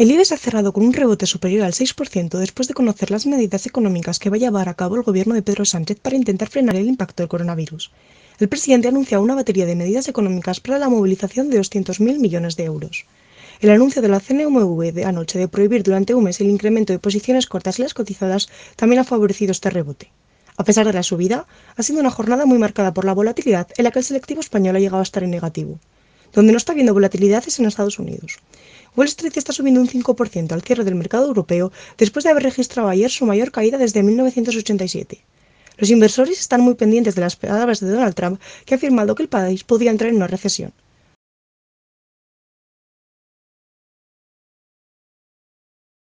El IBEX ha cerrado con un rebote superior al 6% después de conocer las medidas económicas que va a llevar a cabo el gobierno de Pedro Sánchez para intentar frenar el impacto del coronavirus. El presidente ha anunciado una batería de medidas económicas para la movilización de 200.000 millones de euros. El anuncio de la CNMV de anoche de prohibir durante un mes el incremento de posiciones cortas y las cotizadas también ha favorecido este rebote. A pesar de la subida, ha sido una jornada muy marcada por la volatilidad en la que el selectivo español ha llegado a estar en negativo. Donde no está habiendo volatilidad es en Estados Unidos. Wall Street está subiendo un 5% al cierre del mercado europeo después de haber registrado ayer su mayor caída desde 1987. Los inversores están muy pendientes de las palabras de Donald Trump, que ha afirmado que el país podía entrar en una recesión.